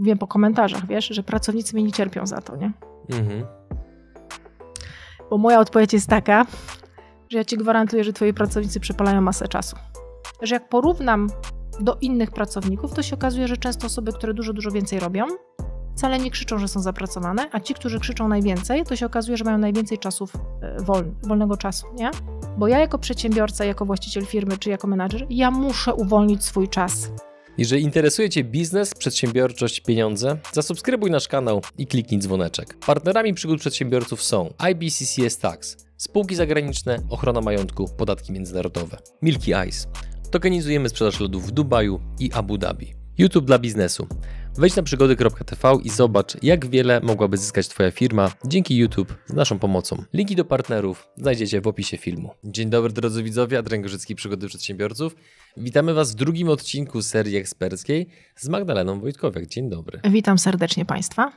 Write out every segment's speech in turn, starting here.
wiem po komentarzach, wiesz, że pracownicy mnie nie cierpią za to, nie? Mhm. Bo moja odpowiedź jest taka, że ja ci gwarantuję, że twoi pracownicy przepalają masę czasu. Że jak porównam do innych pracowników, to się okazuje, że często osoby, które dużo, dużo więcej robią, wcale nie krzyczą, że są zapracowane, a ci, którzy krzyczą najwięcej, to się okazuje, że mają najwięcej czasów e, wolnego czasu, nie? Bo ja jako przedsiębiorca, jako właściciel firmy czy jako menadżer, ja muszę uwolnić swój czas jeżeli interesuje Cię biznes, przedsiębiorczość, pieniądze, zasubskrybuj nasz kanał i kliknij dzwoneczek. Partnerami przygód przedsiębiorców są IBCCS Tax, spółki zagraniczne, ochrona majątku, podatki międzynarodowe. Milky Ice. Tokenizujemy sprzedaż lodów w Dubaju i Abu Dhabi. YouTube dla biznesu. Wejdź na przygody.tv i zobacz, jak wiele mogłaby zyskać Twoja firma dzięki YouTube z naszą pomocą. Linki do partnerów znajdziecie w opisie filmu. Dzień dobry drodzy widzowie, Adrian Przygody Przedsiębiorców. Witamy Was w drugim odcinku serii eksperckiej z Magdaleną Wojtkowiak. Dzień dobry. Witam serdecznie Państwa.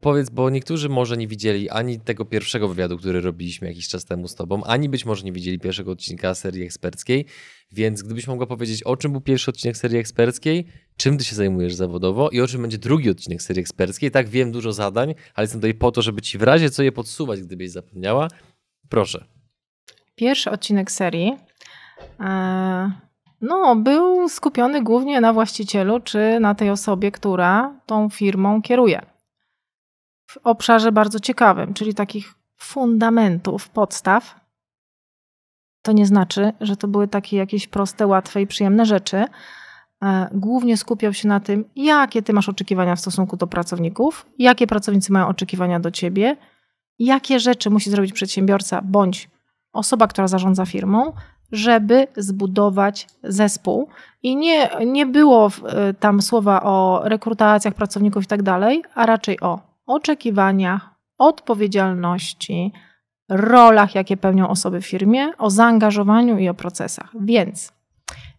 Powiedz, bo niektórzy może nie widzieli ani tego pierwszego wywiadu, który robiliśmy jakiś czas temu z tobą, ani być może nie widzieli pierwszego odcinka serii eksperckiej, więc gdybyś mogła powiedzieć, o czym był pierwszy odcinek serii eksperckiej, czym ty się zajmujesz zawodowo i o czym będzie drugi odcinek serii eksperckiej. Tak, wiem dużo zadań, ale jestem tutaj po to, żeby ci w razie co je podsuwać, gdybyś zapomniała. Proszę. Pierwszy odcinek serii e, no, był skupiony głównie na właścicielu czy na tej osobie, która tą firmą kieruje w obszarze bardzo ciekawym, czyli takich fundamentów, podstaw, to nie znaczy, że to były takie jakieś proste, łatwe i przyjemne rzeczy. E, głównie skupiał się na tym, jakie ty masz oczekiwania w stosunku do pracowników, jakie pracownicy mają oczekiwania do ciebie, jakie rzeczy musi zrobić przedsiębiorca bądź osoba, która zarządza firmą, żeby zbudować zespół. I nie, nie było e, tam słowa o rekrutacjach pracowników i tak dalej, a raczej o oczekiwaniach, odpowiedzialności, rolach, jakie pełnią osoby w firmie, o zaangażowaniu i o procesach. Więc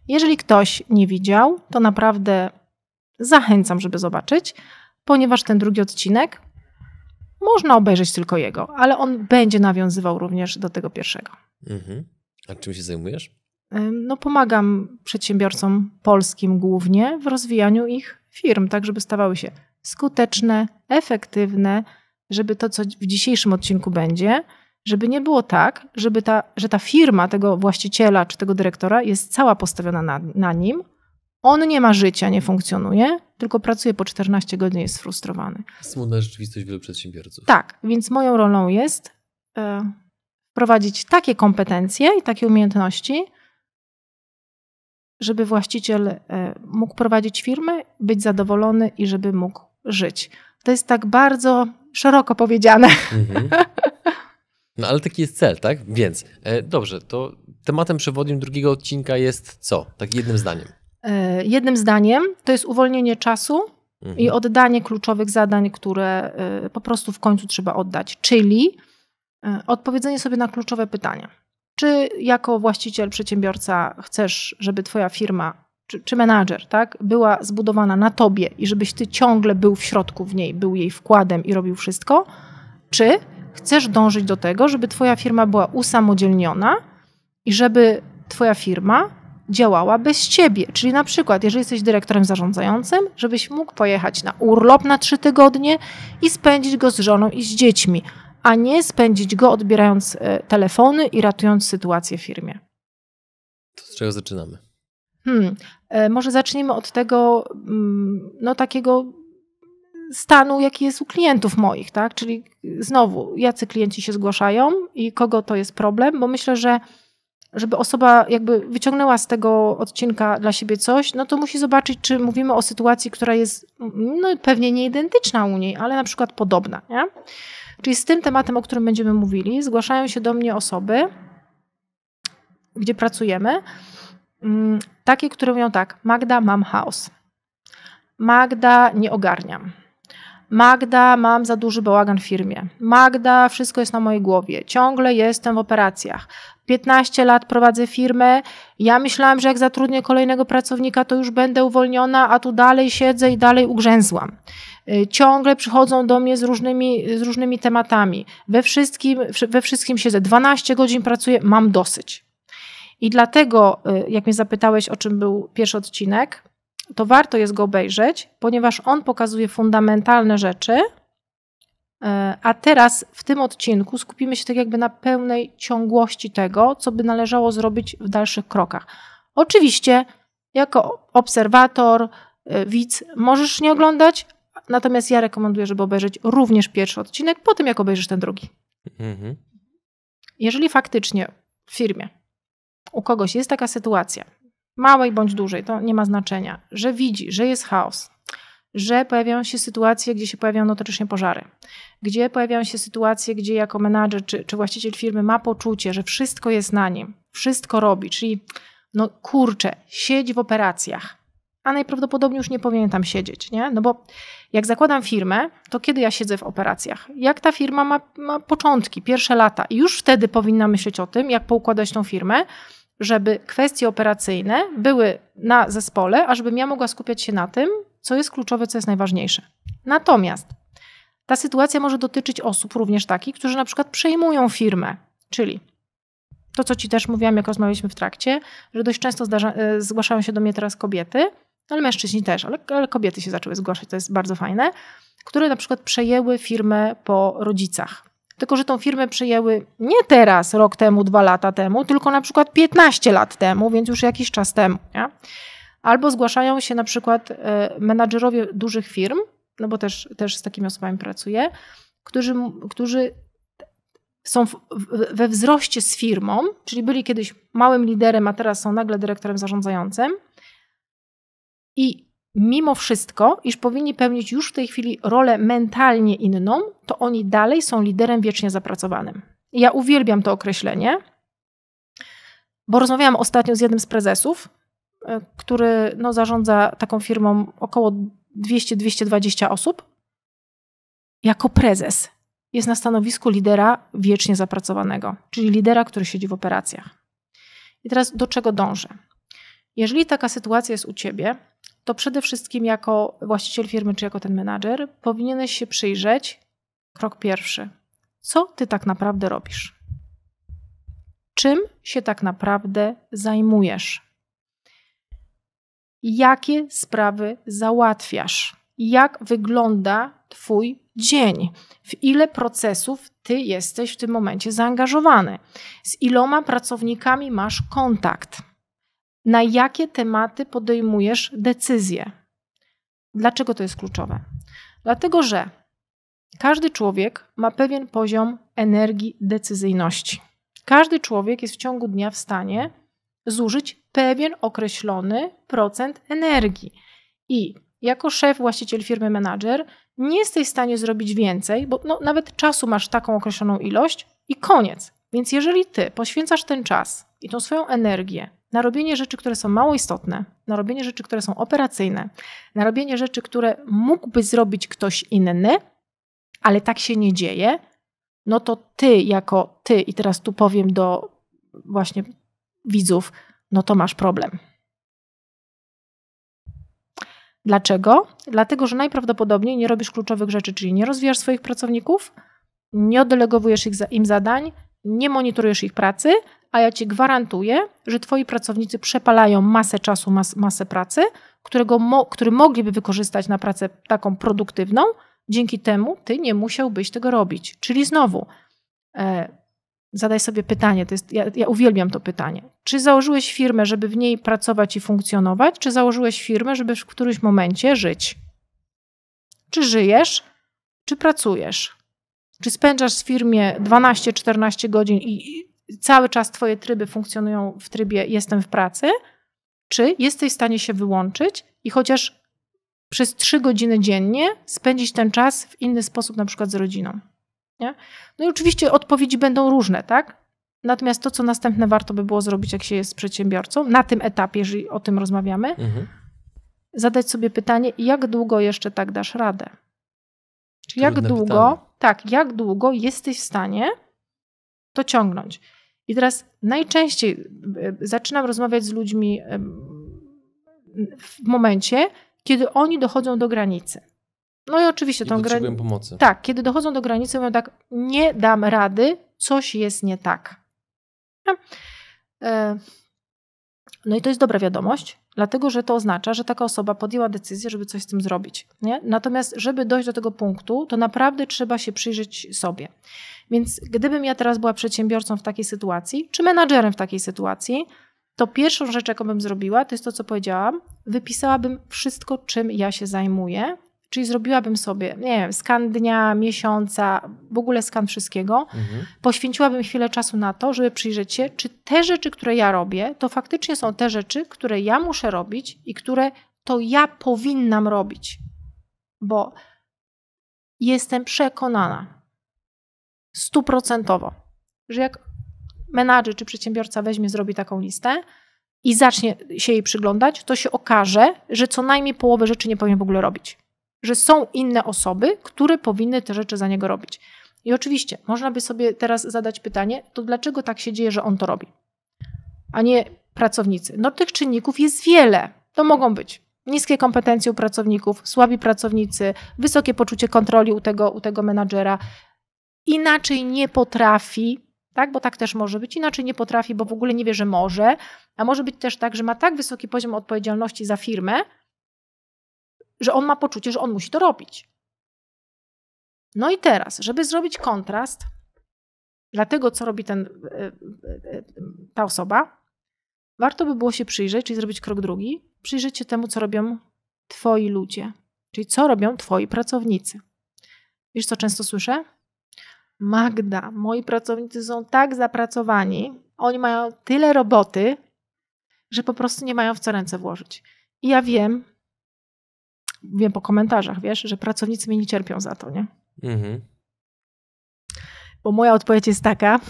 jeżeli ktoś nie widział, to naprawdę zachęcam, żeby zobaczyć, ponieważ ten drugi odcinek można obejrzeć tylko jego, ale on będzie nawiązywał również do tego pierwszego. Mhm. A czym się zajmujesz? No, pomagam przedsiębiorcom polskim głównie w rozwijaniu ich firm, tak żeby stawały się skuteczne, efektywne, żeby to, co w dzisiejszym odcinku będzie, żeby nie było tak, żeby ta, że ta firma tego właściciela czy tego dyrektora jest cała postawiona na, na nim. On nie ma życia, nie funkcjonuje, tylko pracuje po 14 godzin, jest frustrowany. Smutna rzeczywistość wielu przedsiębiorców. Tak, więc moją rolą jest y, e, prowadzić takie kompetencje i takie umiejętności, żeby właściciel y, mógł prowadzić firmę, być zadowolony i żeby mógł żyć. To jest tak bardzo szeroko powiedziane. Mhm. No ale taki jest cel, tak? Więc e, dobrze, to tematem przewodnim drugiego odcinka jest co? Tak jednym zdaniem. E, jednym zdaniem to jest uwolnienie czasu mhm. i oddanie kluczowych zadań, które e, po prostu w końcu trzeba oddać, czyli e, odpowiedzenie sobie na kluczowe pytania. Czy jako właściciel, przedsiębiorca chcesz, żeby Twoja firma czy, czy menadżer, tak, była zbudowana na tobie i żebyś ty ciągle był w środku w niej, był jej wkładem i robił wszystko, czy chcesz dążyć do tego, żeby twoja firma była usamodzielniona i żeby twoja firma działała bez ciebie. Czyli na przykład, jeżeli jesteś dyrektorem zarządzającym, żebyś mógł pojechać na urlop na trzy tygodnie i spędzić go z żoną i z dziećmi, a nie spędzić go odbierając e, telefony i ratując sytuację w firmie. To z czego zaczynamy? Hmm. E, może zacznijmy od tego, mm, no takiego stanu, jaki jest u klientów moich, tak? Czyli znowu, jacy klienci się zgłaszają i kogo to jest problem, bo myślę, że żeby osoba jakby wyciągnęła z tego odcinka dla siebie coś, no to musi zobaczyć, czy mówimy o sytuacji, która jest no, pewnie nieidentyczna u niej, ale na przykład podobna. Nie? Czyli z tym tematem, o którym będziemy mówili, zgłaszają się do mnie osoby, gdzie pracujemy, Mm, takie, które mówią tak: Magda, mam chaos. Magda, nie ogarniam. Magda, mam za duży bałagan w firmie. Magda, wszystko jest na mojej głowie. Ciągle jestem w operacjach. 15 lat prowadzę firmę. Ja myślałam, że jak zatrudnię kolejnego pracownika, to już będę uwolniona, a tu dalej siedzę i dalej ugrzęzłam. Y, ciągle przychodzą do mnie z różnymi, z różnymi tematami. We wszystkim, we wszystkim siedzę. 12 godzin pracuję, mam dosyć. I dlatego, y, jak mnie zapytałeś, o czym był pierwszy odcinek, to warto jest go obejrzeć, ponieważ on pokazuje fundamentalne rzeczy. Y, a teraz w tym odcinku skupimy się tak jakby na pełnej ciągłości tego, co by należało zrobić w dalszych krokach. Oczywiście, jako obserwator, y, widz, możesz nie oglądać, natomiast ja rekomenduję, żeby obejrzeć również pierwszy odcinek, po tym jak obejrzysz ten drugi. Mhm. Jeżeli faktycznie w firmie u kogoś jest taka sytuacja, małej bądź dużej, to nie ma znaczenia, że widzi, że jest chaos, że pojawiają się sytuacje, gdzie się pojawiają notorycznie pożary, gdzie pojawiają się sytuacje, gdzie jako menadżer czy, czy właściciel firmy ma poczucie, że wszystko jest na nim, wszystko robi, czyli no kurczę, siedź w operacjach, a najprawdopodobniej już nie powinien tam siedzieć, nie? No bo jak zakładam firmę, to kiedy ja siedzę w operacjach? Jak ta firma ma, ma początki, pierwsze lata? I już wtedy powinna myśleć o tym, jak poukładać tą firmę, żeby kwestie operacyjne były na zespole, a żebym ja mogła skupiać się na tym, co jest kluczowe, co jest najważniejsze. Natomiast ta sytuacja może dotyczyć osób również takich, którzy na przykład przejmują firmę, czyli to, co Ci też mówiłam, jak rozmawialiśmy w trakcie, że dość często zdarza, e, zgłaszają się do mnie teraz kobiety, ale mężczyźni też, ale, ale kobiety się zaczęły zgłaszać, to jest bardzo fajne, które na przykład przejęły firmę po rodzicach tylko że tą firmę przejęły nie teraz, rok temu, dwa lata temu, tylko na przykład 15 lat temu, więc już jakiś czas temu. Nie? Albo zgłaszają się na przykład e, menadżerowie dużych firm, no bo też, też z takimi osobami pracuję, którzy, którzy są w, we wzroście z firmą, czyli byli kiedyś małym liderem, a teraz są nagle dyrektorem zarządzającym. I mimo wszystko, iż powinni pełnić już w tej chwili rolę mentalnie inną, to oni dalej są liderem wiecznie zapracowanym. Ja uwielbiam to określenie, bo rozmawiałam ostatnio z jednym z prezesów, e, który no, zarządza taką firmą około 200-220 osób. Jako prezes jest na stanowisku lidera wiecznie zapracowanego, czyli lidera, który siedzi w operacjach. I teraz do czego dążę? Jeżeli taka sytuacja jest u ciebie, to przede wszystkim jako właściciel firmy czy jako ten menadżer powinieneś się przyjrzeć, krok pierwszy, co ty tak naprawdę robisz? Czym się tak naprawdę zajmujesz? Jakie sprawy załatwiasz? Jak wygląda Twój dzień? W ile procesów Ty jesteś w tym momencie zaangażowany? Z iloma pracownikami masz kontakt? na jakie tematy podejmujesz decyzje. Dlaczego to jest kluczowe? Dlatego, że każdy człowiek ma pewien poziom energii decyzyjności. Każdy człowiek jest w ciągu dnia w stanie zużyć pewien określony procent energii. I jako szef, właściciel firmy, menadżer, nie jesteś w stanie zrobić więcej, bo no, nawet czasu masz taką określoną ilość i koniec. Więc jeżeli ty poświęcasz ten czas i tą swoją energię na robienie rzeczy, które są mało istotne, na robienie rzeczy, które są operacyjne, na robienie rzeczy, które mógłby zrobić ktoś inny, ale tak się nie dzieje, no to ty jako ty, i teraz tu powiem do właśnie widzów, no to masz problem. Dlaczego? Dlatego, że najprawdopodobniej nie robisz kluczowych rzeczy, czyli nie rozwijasz swoich pracowników, nie oddelegowujesz im zadań, nie monitorujesz ich pracy, a ja ci gwarantuję, że twoi pracownicy przepalają masę czasu, mas, masę pracy, którego mo, który mogliby wykorzystać na pracę taką produktywną, dzięki temu ty nie musiałbyś tego robić. Czyli znowu, e, zadaj sobie pytanie, to jest, ja, ja uwielbiam to pytanie. Czy założyłeś firmę, żeby w niej pracować i funkcjonować, czy założyłeś firmę, żeby w którymś momencie żyć? Czy żyjesz, czy pracujesz? Czy spędzasz w firmie 12-14 godzin i, cały czas Twoje tryby funkcjonują w trybie jestem w pracy, czy jesteś w stanie się wyłączyć i chociaż przez trzy godziny dziennie spędzić ten czas w inny sposób, na przykład z rodziną. Nie? No i oczywiście odpowiedzi będą różne, tak? Natomiast to, co następne warto by było zrobić, jak się jest przedsiębiorcą, na tym etapie, jeżeli o tym rozmawiamy, mhm. zadać sobie pytanie, jak długo jeszcze tak dasz radę? czy jak długo, pytanie. tak, jak długo jesteś w stanie to ciągnąć? I teraz najczęściej e, zaczynam rozmawiać z ludźmi w momencie, kiedy oni dochodzą do granicy. No i oczywiście I tą granicę. pomocy. Tak, kiedy dochodzą do granicy, mówią tak, nie dam rady, coś jest nie tak. No, e, no i to jest dobra wiadomość, dlatego że to oznacza, że taka osoba podjęła decyzję, żeby coś z tym zrobić. Nie? Natomiast, żeby dojść do tego punktu, to naprawdę trzeba się przyjrzeć sobie. Więc gdybym ja teraz była przedsiębiorcą w takiej sytuacji, czy menadżerem w takiej sytuacji, to pierwszą rzecz, jaką bym zrobiła, to jest to, co powiedziałam. Wypisałabym wszystko, czym ja się zajmuję Czyli zrobiłabym sobie, nie wiem, skan dnia, miesiąca, w ogóle skan wszystkiego. Mhm. Poświęciłabym chwilę czasu na to, żeby przyjrzeć się, czy te rzeczy, które ja robię, to faktycznie są te rzeczy, które ja muszę robić i które to ja powinnam robić. Bo jestem przekonana stuprocentowo, że jak menadżer czy przedsiębiorca weźmie, zrobi taką listę i zacznie się jej przyglądać, to się okaże, że co najmniej połowę rzeczy nie powinien w ogóle robić że są inne osoby, które powinny te rzeczy za niego robić. I oczywiście można by sobie teraz zadać pytanie, to dlaczego tak się dzieje, że on to robi, a nie pracownicy? No tych czynników jest wiele. To mogą być niskie kompetencje u pracowników, słabi pracownicy, wysokie poczucie kontroli u tego, u tego menadżera, inaczej nie potrafi, tak? bo tak też może być, inaczej nie potrafi, bo w ogóle nie wie, że może, a może być też tak, że ma tak wysoki poziom odpowiedzialności za firmę, że on ma poczucie, że on musi to robić. No i teraz, żeby zrobić kontrast dla tego, co robi ten, e, e, e, ta osoba, warto by było się przyjrzeć, czyli zrobić krok drugi, przyjrzeć się temu, co robią twoi ludzie, czyli co robią twoi pracownicy. Wiesz, co często słyszę? Magda, moi pracownicy są tak zapracowani, oni mają tyle roboty, że po prostu nie mają w co ręce włożyć. I ja wiem, wiem po komentarzach, wiesz, że pracownicy mnie nie cierpią za to, nie? Mhm. Bo moja odpowiedź jest taka,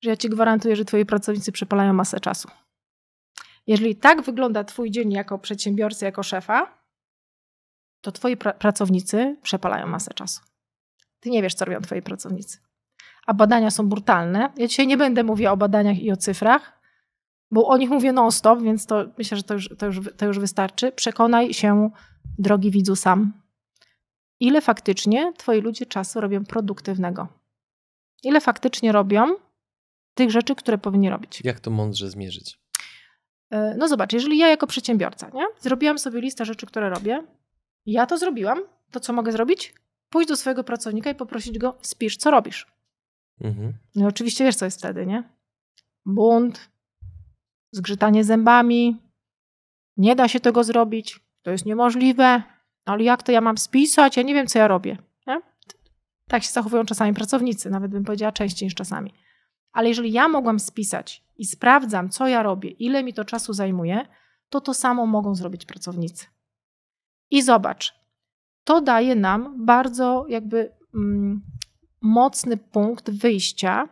że ja ci gwarantuję, że twoi pracownicy przepalają masę czasu. Jeżeli tak wygląda twój dzień jako przedsiębiorcy, jako szefa, to twoi pra pracownicy przepalają masę czasu. Ty nie wiesz, co robią twoi pracownicy. A badania są brutalne. Ja dzisiaj nie będę mówiła o badaniach i o cyfrach, bo o nich mówię non-stop, więc to myślę, że to już, to, już, to już wystarczy. Przekonaj się drogi widzu sam, ile faktycznie twoi ludzie czasu robią produktywnego? Ile faktycznie robią tych rzeczy, które powinni robić? Jak to mądrze zmierzyć? E, no zobacz, jeżeli ja jako przedsiębiorca nie, zrobiłam sobie listę rzeczy, które robię, ja to zrobiłam, to co mogę zrobić? Pójść do swojego pracownika i poprosić go, spisz, co robisz? Mhm. No i oczywiście wiesz, co jest wtedy, nie? Bunt, zgrzytanie zębami, nie da się tego zrobić, to jest niemożliwe, ale jak to ja mam spisać, ja nie wiem, co ja robię. Nie? Tak się zachowują czasami pracownicy, nawet bym powiedziała częściej niż czasami. Ale jeżeli ja mogłam spisać i sprawdzam, co ja robię, ile mi to czasu zajmuje, to to samo mogą zrobić pracownicy. I zobacz, to daje nam bardzo jakby mm, mocny punkt wyjścia,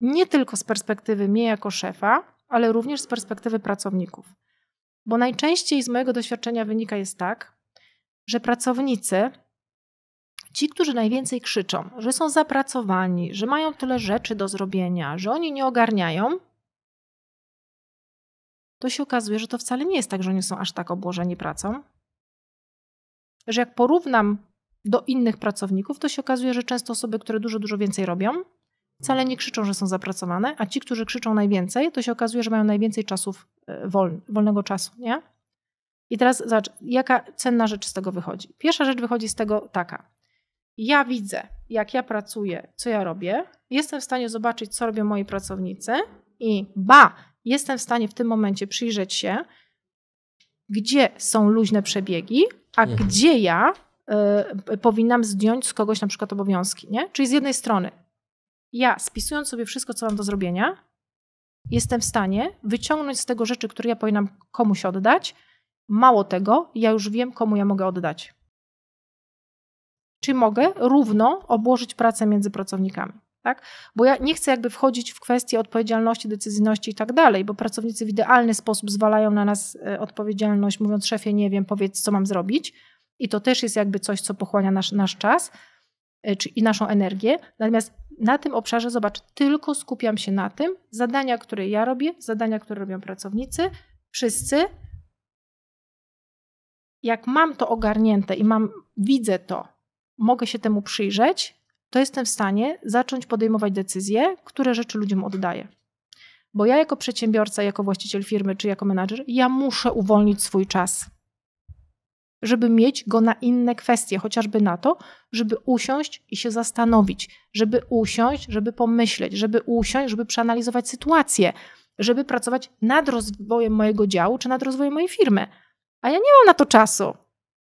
nie tylko z perspektywy mnie jako szefa, ale również z perspektywy pracowników. Bo najczęściej z mojego doświadczenia wynika jest tak, że pracownicy, ci, którzy najwięcej krzyczą, że są zapracowani, że mają tyle rzeczy do zrobienia, że oni nie ogarniają, to się okazuje, że to wcale nie jest tak, że oni są aż tak obłożeni pracą. Że jak porównam do innych pracowników, to się okazuje, że często osoby, które dużo, dużo więcej robią, wcale nie krzyczą, że są zapracowane, a ci, którzy krzyczą najwięcej, to się okazuje, że mają najwięcej czasów e, wolnego czasu, nie? I teraz zobacz, jaka cenna rzecz z tego wychodzi. Pierwsza rzecz wychodzi z tego taka. Ja widzę, jak ja pracuję, co ja robię, jestem w stanie zobaczyć, co robią moi pracownicy i ba, jestem w stanie w tym momencie przyjrzeć się, gdzie są luźne przebiegi, a mhm. gdzie ja y, powinnam zdjąć z kogoś na przykład obowiązki, nie? Czyli z jednej strony ja spisując sobie wszystko, co mam do zrobienia, jestem w stanie wyciągnąć z tego rzeczy, które ja powinnam komuś oddać. Mało tego, ja już wiem, komu ja mogę oddać. Czy mogę równo obłożyć pracę między pracownikami? Tak? Bo ja nie chcę jakby wchodzić w kwestie odpowiedzialności, decyzyjności i tak dalej, bo pracownicy w idealny sposób zwalają na nas e, odpowiedzialność, mówiąc szefie, nie wiem, powiedz, co mam zrobić. I to też jest jakby coś, co pochłania nasz, nasz czas e, czy, i naszą energię. Natomiast na tym obszarze, zobacz, tylko skupiam się na tym, zadania, które ja robię, zadania, które robią pracownicy, wszyscy. Jak mam to ogarnięte i mam, widzę to, mogę się temu przyjrzeć, to jestem w stanie zacząć podejmować decyzje, które rzeczy ludziom oddaję. Bo ja jako przedsiębiorca, jako właściciel firmy czy jako menadżer, ja muszę uwolnić swój czas żeby mieć go na inne kwestie, chociażby na to, żeby usiąść i się zastanowić, żeby usiąść, żeby pomyśleć, żeby usiąść, żeby przeanalizować sytuację, żeby pracować nad rozwojem mojego działu czy nad rozwojem mojej firmy. A ja nie mam na to czasu.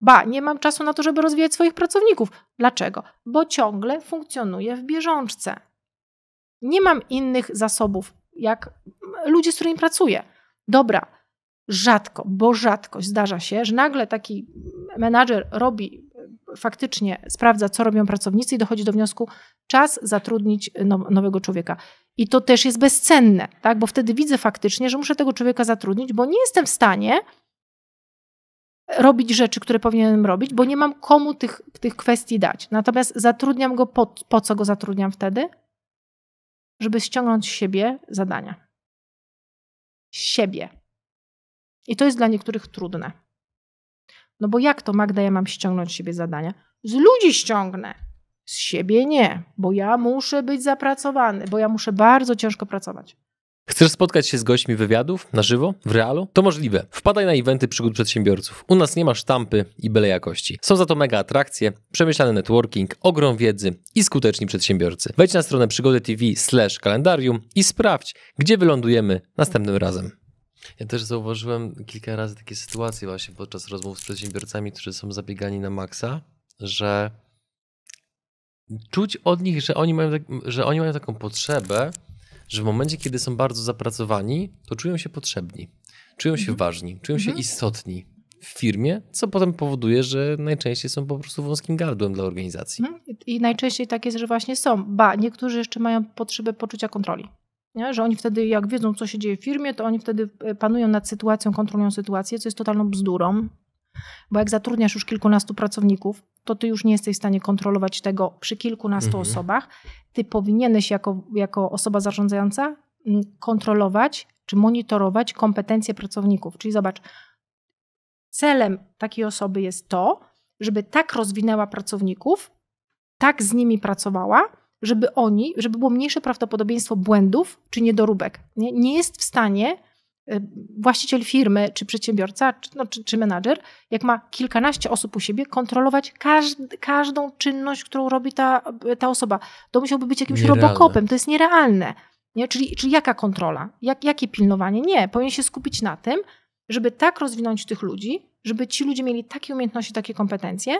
Ba, nie mam czasu na to, żeby rozwijać swoich pracowników. Dlaczego? Bo ciągle funkcjonuję w bieżączce. Nie mam innych zasobów, jak ludzie, z którymi pracuję. Dobra, rzadko, bo rzadko zdarza się, że nagle taki menadżer robi faktycznie sprawdza, co robią pracownicy i dochodzi do wniosku, czas zatrudnić no, nowego człowieka. I to też jest bezcenne, tak? bo wtedy widzę faktycznie, że muszę tego człowieka zatrudnić, bo nie jestem w stanie robić rzeczy, które powinienem robić, bo nie mam komu tych, tych kwestii dać. Natomiast zatrudniam go, po, po co go zatrudniam wtedy? Żeby ściągnąć z siebie zadania. Siebie. I to jest dla niektórych trudne. No bo jak to, Magda, ja mam ściągnąć z siebie zadania? Z ludzi ściągnę. Z siebie nie, bo ja muszę być zapracowany, bo ja muszę bardzo ciężko pracować. Chcesz spotkać się z gośćmi wywiadów na żywo, w realu? To możliwe. Wpadaj na eventy przygód przedsiębiorców. U nas nie ma sztampy i byle jakości. Są za to mega atrakcje, przemyślany networking, ogrom wiedzy i skuteczni przedsiębiorcy. Wejdź na stronę przygody TV slash kalendarium i sprawdź, gdzie wylądujemy następnym razem. Ja też zauważyłem kilka razy takie sytuacje właśnie podczas rozmów z przedsiębiorcami, którzy są zabiegani na maksa, że czuć od nich, że oni mają, tak, że oni mają taką potrzebę, że w momencie, kiedy są bardzo zapracowani, to czują się potrzebni, czują się mhm. ważni, czują mhm. się istotni w firmie, co potem powoduje, że najczęściej są po prostu wąskim gardłem dla organizacji. Mhm. I najczęściej tak jest, że właśnie są. Ba, niektórzy jeszcze mają potrzebę poczucia kontroli. Nie? Że oni wtedy, jak wiedzą, co się dzieje w firmie, to oni wtedy e, panują nad sytuacją, kontrolują sytuację, co jest totalną bzdurą. Bo jak zatrudniasz już kilkunastu pracowników, to ty już nie jesteś w stanie kontrolować tego przy kilkunastu mhm. osobach. Ty powinieneś jako, jako osoba zarządzająca mm, kontrolować czy monitorować kompetencje pracowników. Czyli zobacz, celem takiej osoby jest to, żeby tak rozwinęła pracowników, tak z nimi pracowała, żeby oni, żeby było mniejsze prawdopodobieństwo błędów czy niedoróbek. Nie, nie jest w stanie y, właściciel firmy, czy przedsiębiorca, czy, no, czy, czy menadżer, jak ma kilkanaście osób u siebie, kontrolować każd, każdą czynność, którą robi ta, ta osoba. To musiałby być jakimś Nierealne. robokopem, to jest nierealne. Nie? Czyli, czyli jaka kontrola? Jak, jakie pilnowanie? Nie, powinien się skupić na tym, żeby tak rozwinąć tych ludzi, żeby ci ludzie mieli takie umiejętności, takie kompetencje,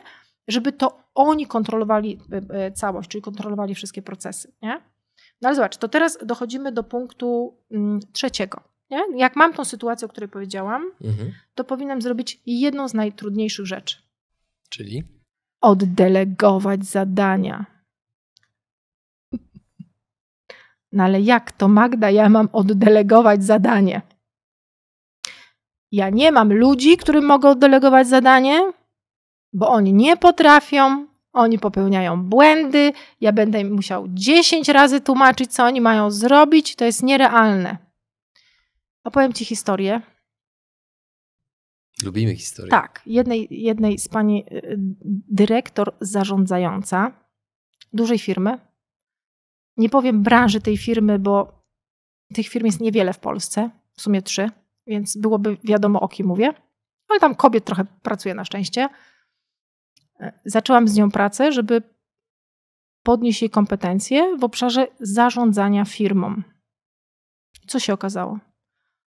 żeby to oni kontrolowali e, e, całość, czyli kontrolowali wszystkie procesy. Nie? No ale zobacz, to teraz dochodzimy do punktu mm, trzeciego. Nie? Jak mam tą sytuację, o której powiedziałam, mhm. to powinnam zrobić jedną z najtrudniejszych rzeczy. Czyli? Oddelegować zadania. No ale jak to, Magda, ja mam oddelegować zadanie? Ja nie mam ludzi, którym mogę oddelegować zadanie, bo oni nie potrafią, oni popełniają błędy, ja będę musiał 10 razy tłumaczyć, co oni mają zrobić, to jest nierealne. Opowiem Ci historię. Lubimy historię. Tak, jednej, jednej z pani y, dyrektor zarządzająca dużej firmy. Nie powiem branży tej firmy, bo tych firm jest niewiele w Polsce, w sumie trzy, więc byłoby wiadomo o kim mówię, ale tam kobiet trochę pracuje na szczęście Zaczęłam z nią pracę, żeby podnieść jej kompetencje w obszarze zarządzania firmą. Co się okazało?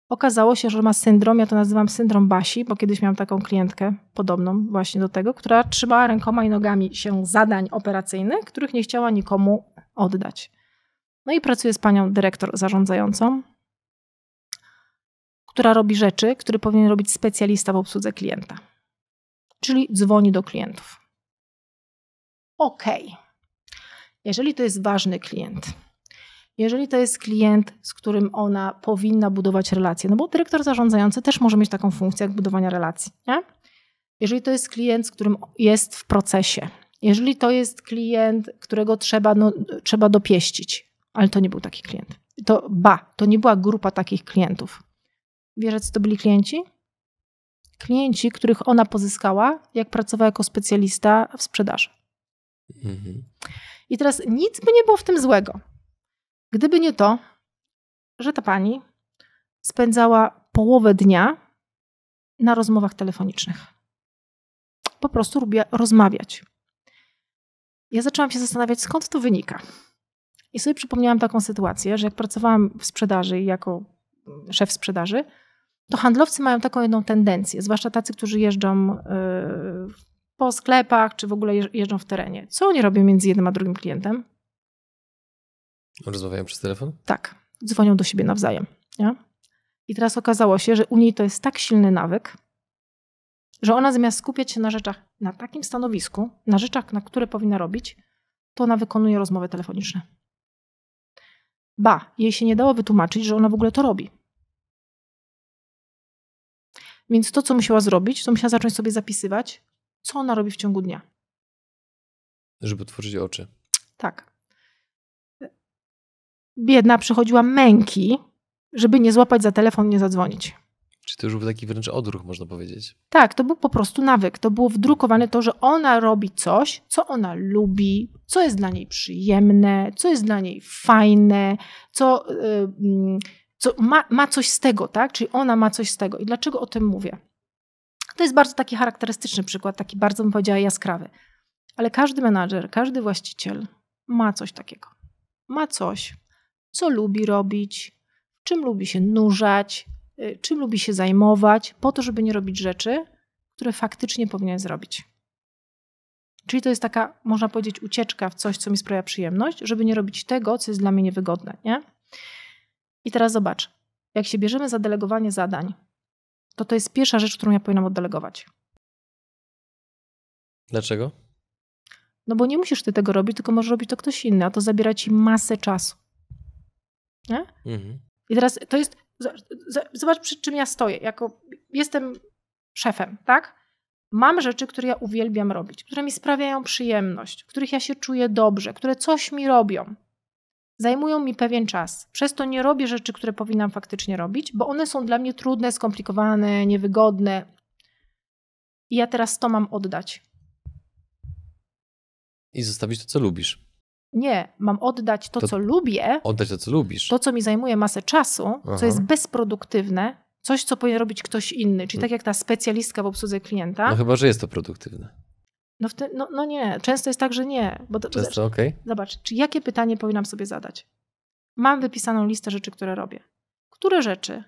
Okazało się, że ma syndrom, ja to nazywam syndrom Basi, bo kiedyś miałam taką klientkę podobną właśnie do tego, która trzymała rękoma i nogami się zadań operacyjnych, których nie chciała nikomu oddać. No i pracuję z panią dyrektor zarządzającą, która robi rzeczy, które powinien robić specjalista w obsłudze klienta czyli dzwoni do klientów. OK. Jeżeli to jest ważny klient, jeżeli to jest klient, z którym ona powinna budować relacje, no bo dyrektor zarządzający też może mieć taką funkcję jak budowania relacji, nie? Jeżeli to jest klient, z którym jest w procesie, jeżeli to jest klient, którego trzeba, no, trzeba dopieścić, ale to nie był taki klient. To ba, to nie była grupa takich klientów. Wierzę, co to byli klienci? klienci, których ona pozyskała, jak pracowała jako specjalista w sprzedaży. Mhm. I teraz nic by nie było w tym złego, gdyby nie to, że ta pani spędzała połowę dnia na rozmowach telefonicznych. Po prostu lubię rozmawiać. Ja zaczęłam się zastanawiać, skąd to wynika. I sobie przypomniałam taką sytuację, że jak pracowałam w sprzedaży jako szef sprzedaży, to handlowcy mają taką jedną tendencję, zwłaszcza tacy, którzy jeżdżą y, po sklepach, czy w ogóle jeżdżą w terenie. Co oni robią między jednym a drugim klientem? Rozmawiają przez telefon? Tak. Dzwonią do siebie nawzajem. Nie? I teraz okazało się, że u niej to jest tak silny nawyk, że ona zamiast skupiać się na rzeczach na takim stanowisku, na rzeczach, na które powinna robić, to ona wykonuje rozmowy telefoniczne. Ba, jej się nie dało wytłumaczyć, że ona w ogóle to robi. Więc to, co musiała zrobić, to musiała zacząć sobie zapisywać, co ona robi w ciągu dnia. Żeby otworzyć oczy. Tak. Biedna przechodziła męki, żeby nie złapać za telefon, nie zadzwonić. Czy to już był taki wręcz odruch, można powiedzieć? Tak, to był po prostu nawyk. To było wdrukowane to, że ona robi coś, co ona lubi, co jest dla niej przyjemne, co jest dla niej fajne, co. Yy, co, ma, ma coś z tego, tak? Czyli ona ma coś z tego. I dlaczego o tym mówię? To jest bardzo taki charakterystyczny przykład, taki bardzo bym powiedziała jaskrawy. Ale każdy menadżer, każdy właściciel ma coś takiego. Ma coś, co lubi robić, czym lubi się nurzać, y, czym lubi się zajmować, po to, żeby nie robić rzeczy, które faktycznie powinien zrobić. Czyli to jest taka, można powiedzieć, ucieczka w coś, co mi sprawia przyjemność, żeby nie robić tego, co jest dla mnie niewygodne, nie? I teraz zobacz, jak się bierzemy za delegowanie zadań, to to jest pierwsza rzecz, którą ja powinnam oddelegować. Dlaczego? No bo nie musisz ty tego robić, tylko może robić to ktoś inny, a to zabiera ci masę czasu. Nie? Mhm. I teraz to jest. Zobacz, przed czym ja stoję. Jako jestem szefem, tak? Mam rzeczy, które ja uwielbiam robić, które mi sprawiają przyjemność, w których ja się czuję dobrze, które coś mi robią zajmują mi pewien czas. Przez to nie robię rzeczy, które powinnam faktycznie robić, bo one są dla mnie trudne, skomplikowane, niewygodne. I ja teraz to mam oddać. I zostawić to, co lubisz. Nie, mam oddać to, to co lubię. Oddać to, co lubisz. To, co mi zajmuje masę czasu, Aha. co jest bezproduktywne, coś, co powinien robić ktoś inny. Czyli hmm. tak jak ta specjalistka w obsłudze klienta. No chyba, że jest to produktywne. No, no, no nie, często jest tak, że nie. Bo to, często, znaczy, okej. Okay. Zobacz, czy jakie pytanie powinnam sobie zadać? Mam wypisaną listę rzeczy, które robię. Które rzeczy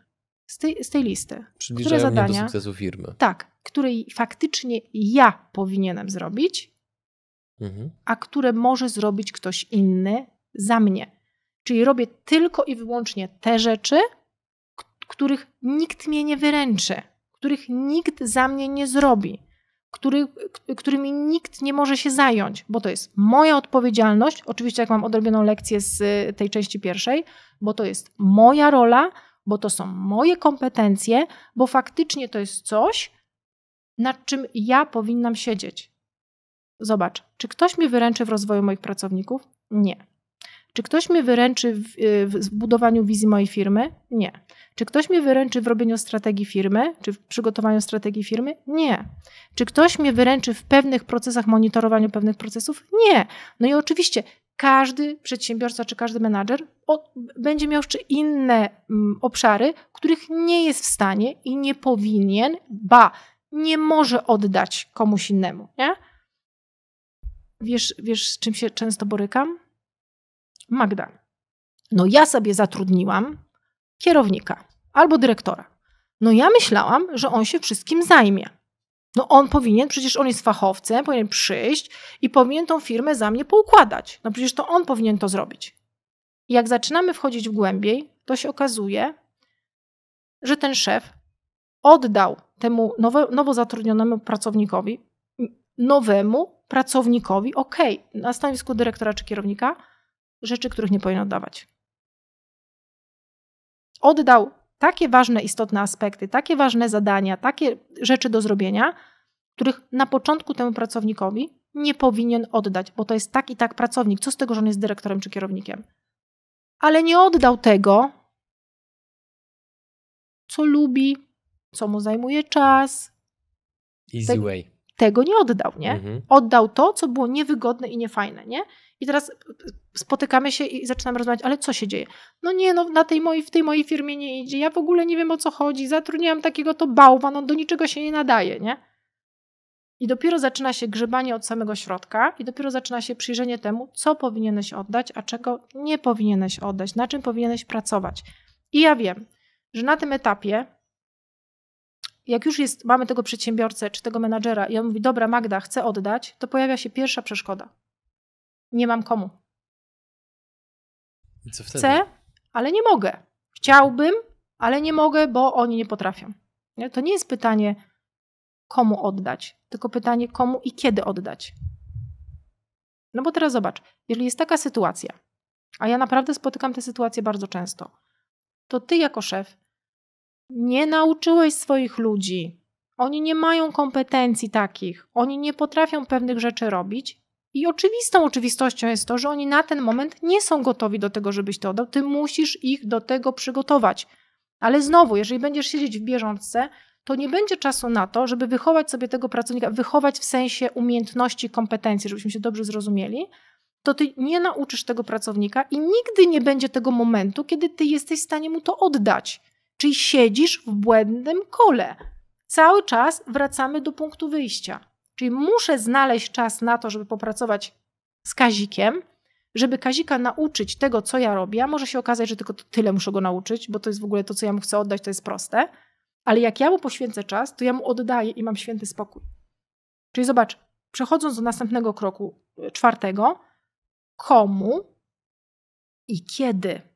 z tej, z tej listy, Przybliżają które zadania, do sukcesu firmy. Tak, której faktycznie ja powinienem zrobić, mhm. a które może zrobić ktoś inny za mnie. Czyli robię tylko i wyłącznie te rzeczy, których nikt mnie nie wyręczy, których nikt za mnie nie zrobi który, którymi nikt nie może się zająć, bo to jest moja odpowiedzialność. Oczywiście, jak mam odrobioną lekcję z y, tej części pierwszej, bo to jest moja rola, bo to są moje kompetencje, bo faktycznie to jest coś, nad czym ja powinnam siedzieć. Zobacz, czy ktoś mi wyręczy w rozwoju moich pracowników? Nie. Czy ktoś mnie wyręczy w, y, w budowaniu wizji mojej firmy? Nie. Czy ktoś mnie wyręczy w robieniu strategii firmy, czy w przygotowaniu strategii firmy? Nie. Czy ktoś mnie wyręczy w pewnych procesach, monitorowaniu pewnych procesów? Nie. No i oczywiście każdy przedsiębiorca czy każdy menadżer będzie miał jeszcze inne mm, obszary, których nie jest w stanie i nie powinien, ba, nie może oddać komuś innemu. Nie? Wiesz, wiesz, z czym się często borykam? Magda, no ja sobie zatrudniłam kierownika albo dyrektora. No ja myślałam, że on się wszystkim zajmie. No on powinien, przecież on jest fachowcem, powinien przyjść i powinien tą firmę za mnie poukładać. No przecież to on powinien to zrobić. I jak zaczynamy wchodzić w głębiej, to się okazuje, że ten szef oddał temu nowe, nowo zatrudnionemu pracownikowi, nowemu pracownikowi, ok, na stanowisku dyrektora czy kierownika, rzeczy, których nie powinien oddawać. Oddał takie ważne, istotne aspekty, takie ważne zadania, takie rzeczy do zrobienia, których na początku temu pracownikowi nie powinien oddać, bo to jest tak i tak pracownik. Co z tego, że on jest dyrektorem czy kierownikiem? Ale nie oddał tego, co lubi, co mu zajmuje czas. Easy Te... way tego nie oddał, nie? Mhm. Oddał to, co było niewygodne i niefajne, nie? I teraz spotykamy się i zaczynamy rozmawiać, ale co się dzieje? No nie, no na tej mojej, w tej mojej firmie nie idzie, ja w ogóle nie wiem o co chodzi, zatrudniłam takiego to bałwan, on do niczego się nie nadaje, nie? I dopiero zaczyna się grzebanie od samego środka i dopiero zaczyna się przyjrzenie temu, co powinieneś oddać, a czego nie powinieneś oddać, na czym powinieneś pracować. I ja wiem, że na tym etapie jak już jest, mamy tego przedsiębiorcę czy tego menadżera i on mówi, dobra Magda, chcę oddać, to pojawia się pierwsza przeszkoda. Nie mam komu. I co wtedy? Chcę, ale nie mogę. Chciałbym, ale nie mogę, bo oni nie potrafią. Nie? To nie jest pytanie, komu oddać, tylko pytanie, komu i kiedy oddać. No bo teraz zobacz, jeżeli jest taka sytuacja, a ja naprawdę spotykam tę sytuację bardzo często, to ty jako szef nie nauczyłeś swoich ludzi. Oni nie mają kompetencji takich, oni nie potrafią pewnych rzeczy robić. I oczywistą oczywistością jest to, że oni na ten moment nie są gotowi do tego, żebyś to oddał. Ty musisz ich do tego przygotować. Ale znowu, jeżeli będziesz siedzieć w bieżące, to nie będzie czasu na to, żeby wychować sobie tego pracownika, wychować w sensie umiejętności, kompetencji, żebyśmy się dobrze zrozumieli, to ty nie nauczysz tego pracownika i nigdy nie będzie tego momentu, kiedy ty jesteś w stanie mu to oddać. Czyli siedzisz w błędnym kole. Cały czas wracamy do punktu wyjścia. Czyli muszę znaleźć czas na to, żeby popracować z Kazikiem, żeby Kazika nauczyć tego, co ja robię. A może się okazać, że tylko tyle muszę go nauczyć, bo to jest w ogóle to, co ja mu chcę oddać, to jest proste. Ale jak ja mu poświęcę czas, to ja mu oddaję i mam święty spokój. Czyli zobacz, przechodząc do następnego kroku, e, czwartego, komu i kiedy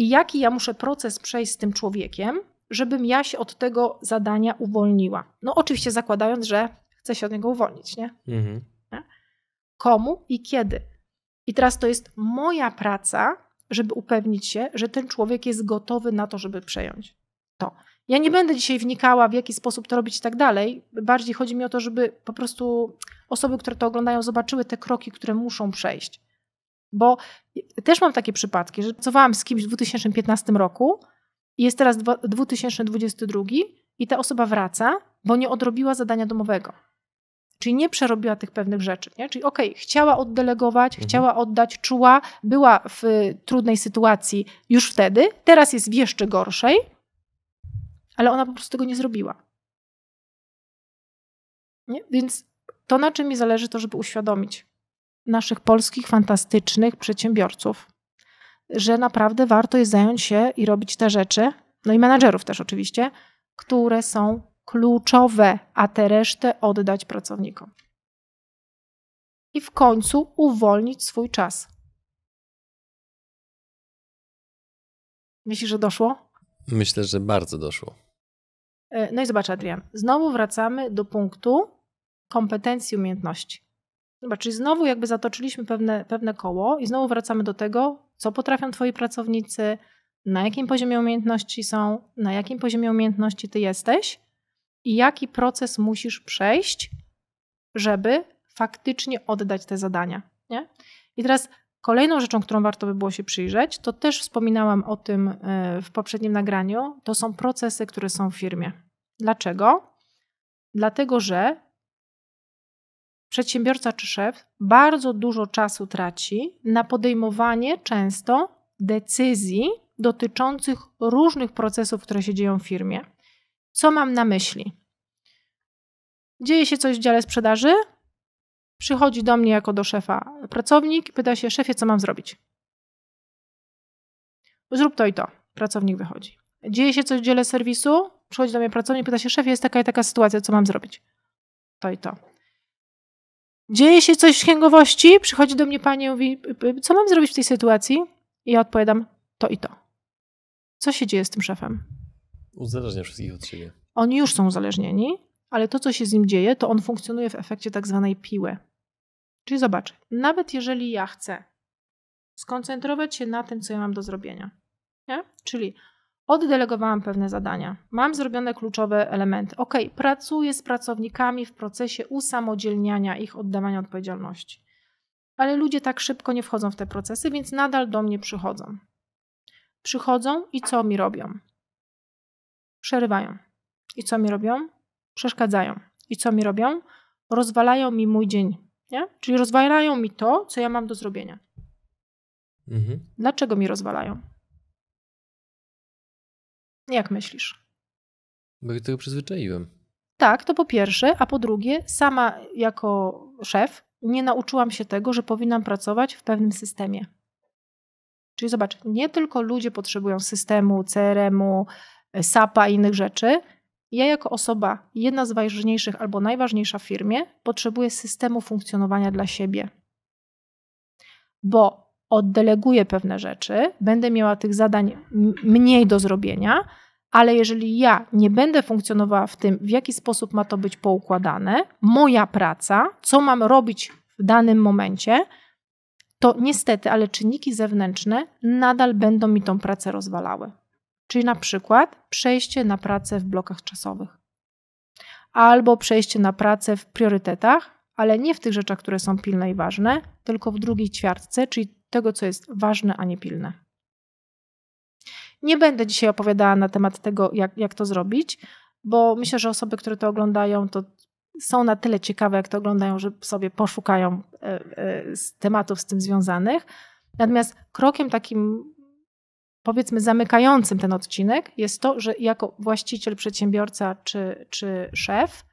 i jaki ja muszę proces przejść z tym człowiekiem, żebym ja się od tego zadania uwolniła. No oczywiście zakładając, że chcę się od niego uwolnić, nie? Mhm. Komu i kiedy. I teraz to jest moja praca, żeby upewnić się, że ten człowiek jest gotowy na to, żeby przejąć to. Ja nie będę dzisiaj wnikała, w jaki sposób to robić i tak dalej. Bardziej chodzi mi o to, żeby po prostu osoby, które to oglądają, zobaczyły te kroki, które muszą przejść. Bo też mam takie przypadki, że pracowałam z kimś w 2015 roku i jest teraz 2022 i ta osoba wraca, bo nie odrobiła zadania domowego. Czyli nie przerobiła tych pewnych rzeczy. Nie? Czyli okej, okay, chciała oddelegować, mhm. chciała oddać, czuła, była w trudnej sytuacji już wtedy, teraz jest w jeszcze gorszej, ale ona po prostu tego nie zrobiła. Nie? Więc to, na czym mi zależy, to żeby uświadomić, naszych polskich, fantastycznych przedsiębiorców, że naprawdę warto jest zająć się i robić te rzeczy, no i menadżerów też oczywiście, które są kluczowe, a tę resztę oddać pracownikom. I w końcu uwolnić swój czas. Myślisz, że doszło? Myślę, że bardzo doszło. E, no i zobacz, Adrian, znowu wracamy do punktu kompetencji, umiejętności. Dobra, czyli znowu jakby zatoczyliśmy pewne, pewne koło i znowu wracamy do tego, co potrafią twoi pracownicy, na jakim poziomie umiejętności są, na jakim poziomie umiejętności ty jesteś i jaki proces musisz przejść, żeby faktycznie oddać te zadania. Nie? I teraz kolejną rzeczą, którą warto by było się przyjrzeć, to też wspominałam o tym e, w poprzednim nagraniu, to są procesy, które są w firmie. Dlaczego? Dlatego, że przedsiębiorca czy szef bardzo dużo czasu traci na podejmowanie często decyzji dotyczących różnych procesów, które się dzieją w firmie. Co mam na myśli? Dzieje się coś w dziale sprzedaży, przychodzi do mnie jako do szefa pracownik i pyta się: Szefie, co mam zrobić? Zrób to i to. Pracownik wychodzi. Dzieje się coś w dziale serwisu, przychodzi do mnie pracownik i pyta się: Szefie, jest taka i taka sytuacja, co mam zrobić? To i to dzieje się coś w księgowości, przychodzi do mnie pani i mówi, co mam zrobić w tej sytuacji? I ja odpowiadam, to i to. Co się dzieje z tym szefem? Uzależnia wszystkich od siebie. Oni już są uzależnieni, ale to, co się z nim dzieje, to on funkcjonuje w efekcie tak zwanej piły. Czyli zobacz, nawet jeżeli ja chcę skoncentrować się na tym, co ja mam do zrobienia, nie? czyli oddelegowałam pewne zadania. Mam zrobione kluczowe elementy. Ok, pracuję z pracownikami w procesie usamodzielniania ich oddawania odpowiedzialności. Ale ludzie tak szybko nie wchodzą w te procesy, więc nadal do mnie przychodzą. Przychodzą i co mi robią? Przerywają. I co mi robią? Przeszkadzają. I co mi robią? Rozwalają mi mój dzień. Nie? Czyli rozwalają mi to, co ja mam do zrobienia. Mhm. Dlaczego mi rozwalają? Jak myślisz? Bo się tego przyzwyczaiłem. Tak, to po pierwsze, a po drugie, sama jako szef nie nauczyłam się tego, że powinnam pracować w pewnym systemie. Czyli zobacz, nie tylko ludzie potrzebują systemu, CRM-u, SAP-a i innych rzeczy. Ja jako osoba, jedna z ważniejszych albo najważniejsza w firmie, potrzebuję systemu funkcjonowania dla siebie. Bo oddeleguję pewne rzeczy, będę miała tych zadań mniej do zrobienia, ale jeżeli ja nie będę funkcjonowała w tym, w jaki sposób ma to być poukładane, moja praca, co mam robić w danym momencie, to niestety, ale czynniki zewnętrzne nadal będą mi tą pracę rozwalały. Czyli na przykład przejście na pracę w blokach czasowych, albo przejście na pracę w priorytetach, ale nie w tych rzeczach, które są pilne i ważne, tylko w drugiej ćwiartce, czyli tego, co jest ważne, a nie pilne. Nie będę dzisiaj opowiadała na temat tego, jak, jak to zrobić, bo myślę, że osoby, które to oglądają, to są na tyle ciekawe, jak to oglądają, że sobie poszukają e, e, tematów z tym związanych. Natomiast krokiem takim, powiedzmy, zamykającym ten odcinek jest to, że jako właściciel, przedsiębiorca czy, czy szef,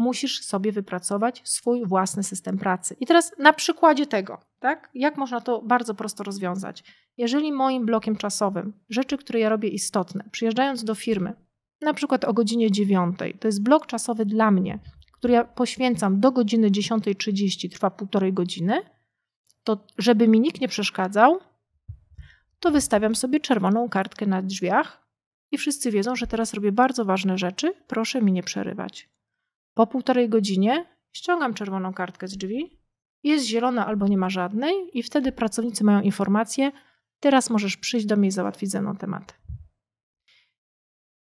musisz sobie wypracować swój własny system pracy. I teraz na przykładzie tego, tak? Jak można to bardzo prosto rozwiązać? Jeżeli moim blokiem czasowym, rzeczy, które ja robię istotne, przyjeżdżając do firmy, na przykład o godzinie 9, to jest blok czasowy dla mnie, który ja poświęcam do godziny 10.30, trwa półtorej godziny, to żeby mi nikt nie przeszkadzał, to wystawiam sobie czerwoną kartkę na drzwiach i wszyscy wiedzą, że teraz robię bardzo ważne rzeczy, proszę mi nie przerywać. Po półtorej godzinie ściągam czerwoną kartkę z drzwi, jest zielona albo nie ma żadnej, i wtedy pracownicy mają informację: teraz możesz przyjść do mnie i załatwić ze mną temat.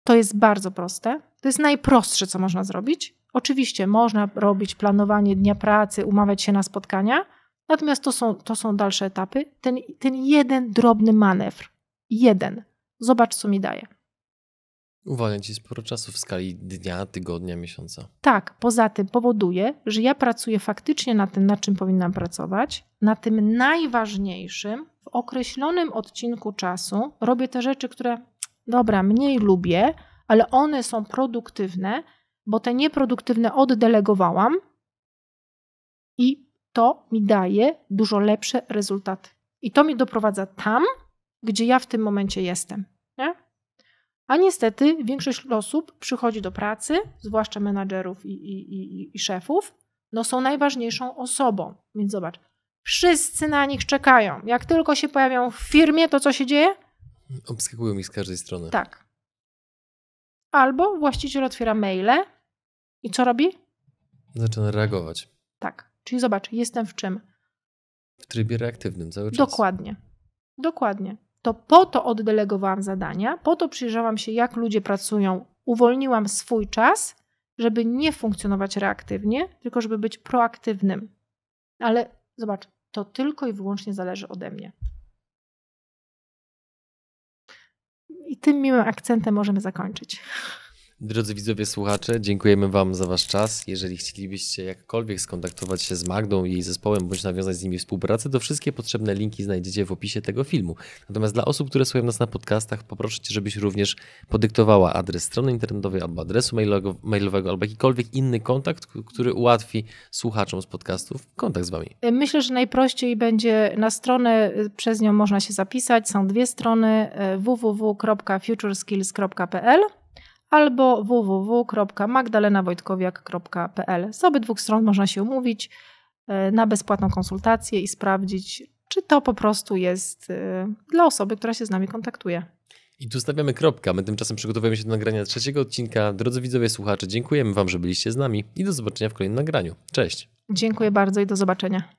To jest bardzo proste. To jest najprostsze, co można zrobić. Oczywiście można robić planowanie dnia pracy, umawiać się na spotkania, natomiast to są, to są dalsze etapy. Ten, ten jeden drobny manewr, jeden, zobacz, co mi daje. Uwalnia ci sporo czasu w skali dnia, tygodnia, miesiąca. Tak, poza tym powoduje, że ja pracuję faktycznie na tym, nad czym powinnam pracować, na tym najważniejszym, w określonym odcinku czasu robię te rzeczy, które dobra, mniej lubię, ale one są produktywne, bo te nieproduktywne oddelegowałam i to mi daje dużo lepsze rezultaty. I to mi doprowadza tam, gdzie ja w tym momencie jestem. A niestety większość osób przychodzi do pracy, zwłaszcza menadżerów i, i, i, i szefów, no są najważniejszą osobą. Więc zobacz, wszyscy na nich czekają. Jak tylko się pojawią w firmie, to co się dzieje? Obskakują mi z każdej strony. Tak. Albo właściciel otwiera maile i co robi? Zaczyna reagować. Tak. Czyli zobacz, jestem w czym? W trybie reaktywnym cały czas. Dokładnie. Dokładnie to po to oddelegowałam zadania, po to przyjrzałam się, jak ludzie pracują, uwolniłam swój czas, żeby nie funkcjonować reaktywnie, tylko żeby być proaktywnym. Ale zobacz, to tylko i wyłącznie zależy ode mnie. I tym miłym akcentem możemy zakończyć. Drodzy widzowie, słuchacze, dziękujemy Wam za Wasz czas. Jeżeli chcielibyście jakkolwiek skontaktować się z Magdą i jej zespołem, bądź nawiązać z nimi współpracę, to wszystkie potrzebne linki znajdziecie w opisie tego filmu. Natomiast dla osób, które słuchają nas na podcastach, poproszę Cię, żebyś również podyktowała adres strony internetowej albo adresu mailowego, mailowego albo jakikolwiek inny kontakt, który ułatwi słuchaczom z podcastów kontakt z Wami. Myślę, że najprościej będzie na stronę, przez nią można się zapisać. Są dwie strony e, www.futureskills.pl albo www.magdalenawojtkowiak.pl. Z obydwu stron można się umówić e, na bezpłatną konsultację i sprawdzić, czy to po prostu jest e, dla osoby, która się z nami kontaktuje. I tu stawiamy kropkę. My tymczasem przygotowujemy się do nagrania trzeciego odcinka. Drodzy widzowie, słuchacze, dziękujemy Wam, że byliście z nami i do zobaczenia w kolejnym nagraniu. Cześć. Dziękuję bardzo i do zobaczenia.